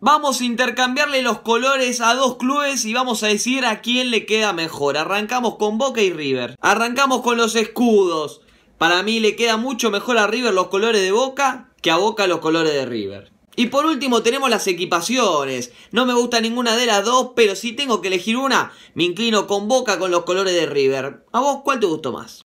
Vamos a intercambiarle los colores a dos clubes y vamos a decidir a quién le queda mejor. Arrancamos con Boca y River. Arrancamos con los escudos. Para mí le queda mucho mejor a River los colores de Boca que a Boca los colores de River. Y por último tenemos las equipaciones. No me gusta ninguna de las dos, pero si tengo que elegir una, me inclino con Boca con los colores de River. ¿A vos cuál te gustó más?